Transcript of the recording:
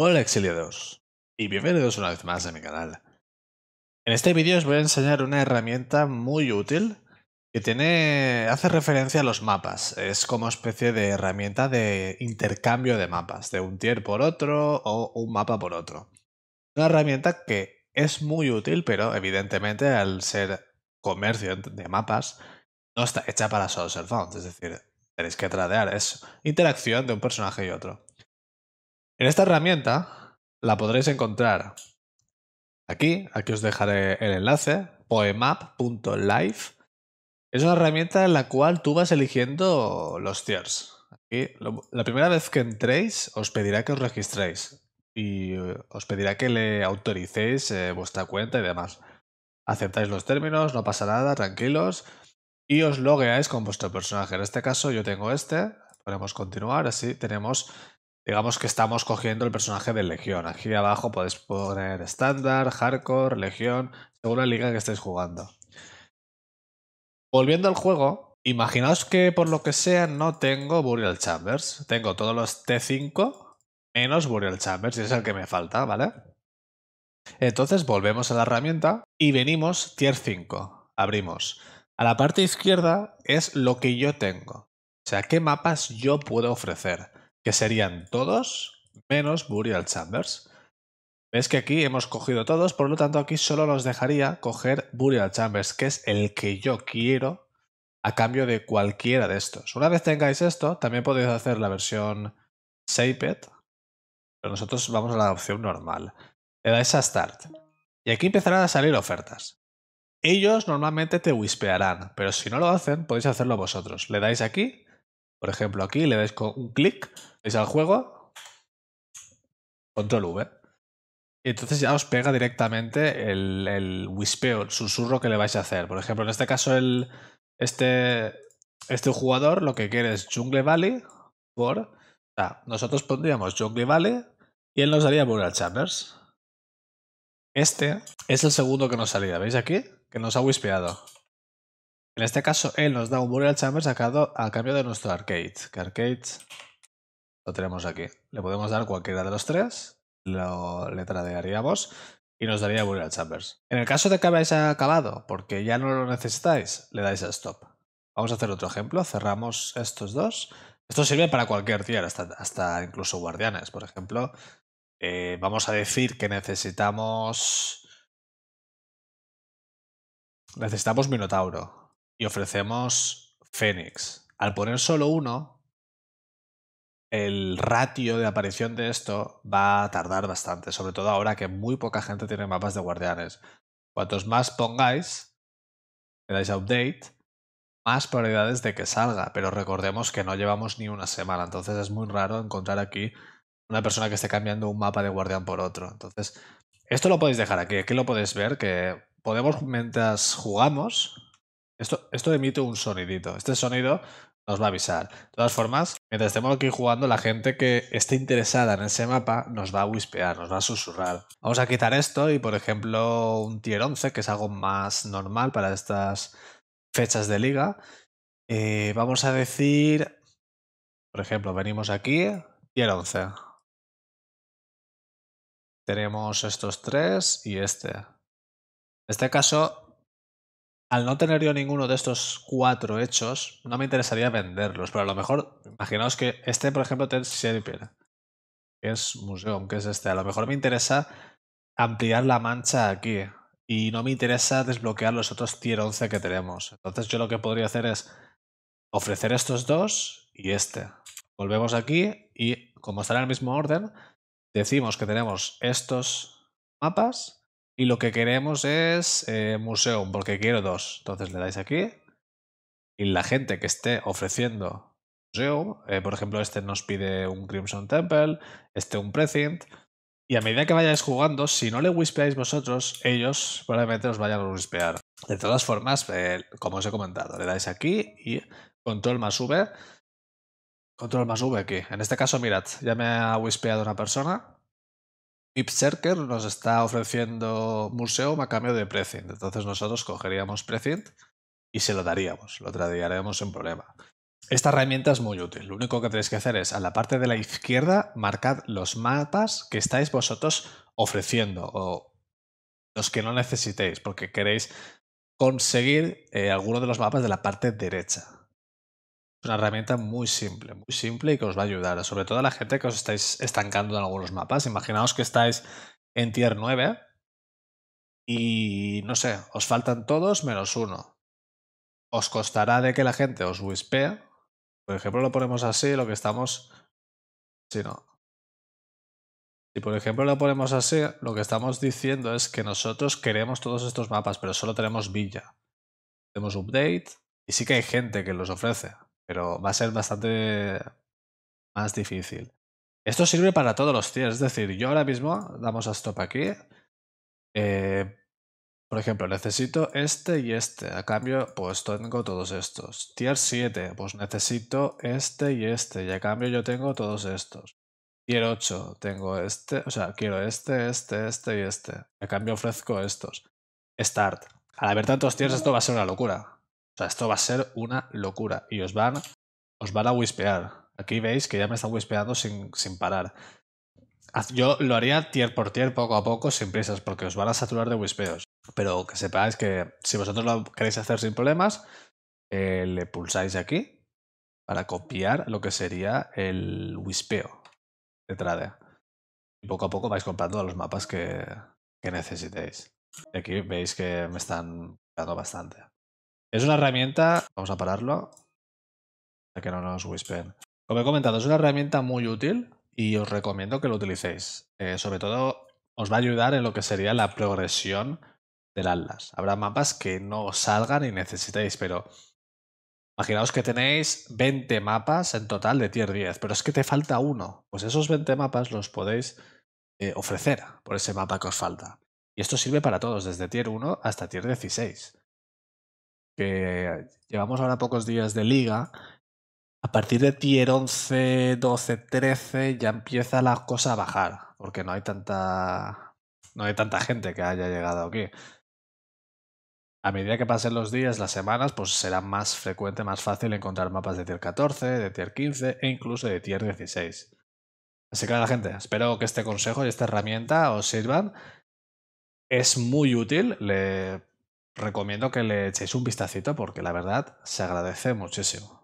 Hola exiliados y bienvenidos una vez más a mi canal. En este vídeo os voy a enseñar una herramienta muy útil que tiene, hace referencia a los mapas. Es como especie de herramienta de intercambio de mapas, de un tier por otro o un mapa por otro. Una herramienta que es muy útil, pero evidentemente al ser comercio de mapas no está hecha para solo ser found, es decir, tenéis que tradear, es interacción de un personaje y otro. En esta herramienta la podréis encontrar aquí, aquí os dejaré el enlace, poemap.life. Es una herramienta en la cual tú vas eligiendo los tiers. Aquí, la primera vez que entréis os pedirá que os registréis y eh, os pedirá que le autoricéis eh, vuestra cuenta y demás. Aceptáis los términos, no pasa nada, tranquilos. Y os logueáis con vuestro personaje. En este caso yo tengo este. Podemos continuar, así tenemos Digamos que estamos cogiendo el personaje de Legión. Aquí abajo podéis poner estándar, hardcore, Legión, según la liga que estéis jugando. Volviendo al juego, imaginaos que por lo que sea no tengo Burial Chambers. Tengo todos los T5 menos Burial Chambers y es el que me falta, ¿vale? Entonces volvemos a la herramienta y venimos tier 5. Abrimos. A la parte izquierda es lo que yo tengo. O sea, qué mapas yo puedo ofrecer que serían todos menos Burial Chambers. Veis que aquí hemos cogido todos, por lo tanto aquí solo nos dejaría coger Burial Chambers, que es el que yo quiero a cambio de cualquiera de estos. Una vez tengáis esto, también podéis hacer la versión Shaped, pero nosotros vamos a la opción normal. Le dais a Start. Y aquí empezarán a salir ofertas. Ellos normalmente te whispearán, pero si no lo hacen, podéis hacerlo vosotros. Le dais aquí por ejemplo, aquí le dais un clic, al juego, control V. Y entonces ya os pega directamente el, el whispeo, el susurro que le vais a hacer. Por ejemplo, en este caso, el, este, este jugador lo que quiere es Jungle Valley por. O sea, nosotros pondríamos Jungle Valley y él nos daría Burial Chambers. Este es el segundo que nos salía, ¿veis aquí? Que nos ha whispeado. En este caso, él nos da un Burial Chamber sacado a cambio de nuestro Arcade. Que Arcade lo tenemos aquí. Le podemos dar cualquiera de los tres, lo, le tradearíamos y nos daría Burial Chambers. En el caso de que habéis acabado, porque ya no lo necesitáis, le dais a Stop. Vamos a hacer otro ejemplo. Cerramos estos dos. Esto sirve para cualquier tier, hasta, incluso guardianes. Por ejemplo, eh, vamos a decir que necesitamos... Necesitamos Minotauro y ofrecemos Fénix. Al poner solo uno, el ratio de aparición de esto va a tardar bastante, sobre todo ahora que muy poca gente tiene mapas de guardianes. Cuantos más pongáis, le dais update, más probabilidades de que salga, pero recordemos que no llevamos ni una semana, entonces es muy raro encontrar aquí una persona que esté cambiando un mapa de guardián por otro. Entonces, esto lo podéis dejar aquí, aquí lo podéis ver, que podemos mientras jugamos esto, emite un sonidito. Este sonido nos va a avisar. De todas formas, mientras estemos aquí jugando, la gente que esté interesada en ese mapa nos va a whispear, nos va a susurrar. Vamos a quitar esto y, por ejemplo, un tier 11, que es algo más normal para estas fechas de liga. Eh, vamos a decir, por ejemplo, venimos aquí, tier 11. Tenemos estos tres y este. En este caso, al no tener yo ninguno de estos cuatro hechos, no me interesaría venderlos, pero a lo mejor, imaginaos que este, por ejemplo, que es museum, que es este, a lo mejor me interesa ampliar la mancha aquí y no me interesa desbloquear los otros tier 11 que tenemos. Entonces yo lo que podría hacer es ofrecer estos dos y este. Volvemos aquí y como estará en el mismo orden, decimos que tenemos estos mapas y lo que queremos es eh, museo, porque quiero dos. Entonces le dais aquí. Y la gente que esté ofreciendo museo, eh, por ejemplo, este nos pide un Crimson Temple, este un Precinct. Y a medida que vayáis jugando, si no le whispeáis vosotros, ellos probablemente os vayan a whispear. De todas formas, eh, como os he comentado, le dais aquí y control más V. Control más V aquí. En este caso, mirad, ya me ha wispeado una persona. Ipserker nos está ofreciendo Museum a cambio de Precinct, Entonces nosotros cogeríamos Precinct y se lo daríamos, lo traeríamos en problema. Esta herramienta es muy útil. Lo único que tenéis que hacer es a la parte de la izquierda marcad los mapas que estáis vosotros ofreciendo o los que no necesitéis porque queréis conseguir eh, alguno de los mapas de la parte derecha. Es una herramienta muy simple, muy simple y que os va a ayudar, sobre todo a la gente que os estáis estancando en algunos mapas. Imaginaos que estáis en tier 9 y no sé, os faltan todos menos uno. Os costará de que la gente os wispee. Por ejemplo, lo ponemos así, lo que estamos. Si no. Si por ejemplo lo ponemos así, lo que estamos diciendo es que nosotros queremos todos estos mapas, pero solo tenemos Villa. Tenemos update y sí que hay gente que los ofrece pero va a ser bastante más difícil. Esto sirve para todos los tiers, es decir, yo ahora mismo damos a stop aquí. Eh, por ejemplo, necesito este y este. A cambio, pues tengo todos estos. Tier 7, pues necesito este y este. Y a cambio yo tengo todos estos. Tier 8, tengo este. O sea, quiero este, este, este y este. a cambio ofrezco estos. Start. Al haber tantos tiers esto va a ser una locura sea, esto va a ser una locura y os van, os van a wispear. Aquí veis que ya me están wispeando sin, sin parar. Yo lo haría tier por tier, poco a poco, sin prisas, porque os van a saturar de wispeos. Pero que sepáis que si vosotros lo queréis hacer sin problemas, eh, le pulsáis aquí para copiar lo que sería el whispeo de trade. Y poco a poco vais comprando los mapas que, que necesitéis. Y aquí veis que me están dando bastante. Es una herramienta. Vamos a pararlo. Para que no nos whispen. Como he comentado, es una herramienta muy útil y os recomiendo que lo utilicéis. Eh, sobre todo, os va a ayudar en lo que sería la progresión del Atlas. Habrá mapas que no os salgan y necesitéis, pero Imaginaos que tenéis 20 mapas en total de tier 10, pero es que te falta uno. Pues esos 20 mapas los podéis eh, ofrecer por ese mapa que os falta. Y esto sirve para todos, desde tier 1 hasta tier 16 que llevamos ahora pocos días de liga. A partir de tier 11, 12, 13 ya empieza la cosa a bajar, porque no hay tanta no hay tanta gente que haya llegado aquí. A medida que pasen los días, las semanas, pues será más frecuente, más fácil encontrar mapas de tier 14, de tier 15 e incluso de tier 16. Así que la gente, espero que este consejo y esta herramienta os sirvan. Es muy útil, le recomiendo que le echéis un vistacito porque la verdad se agradece muchísimo.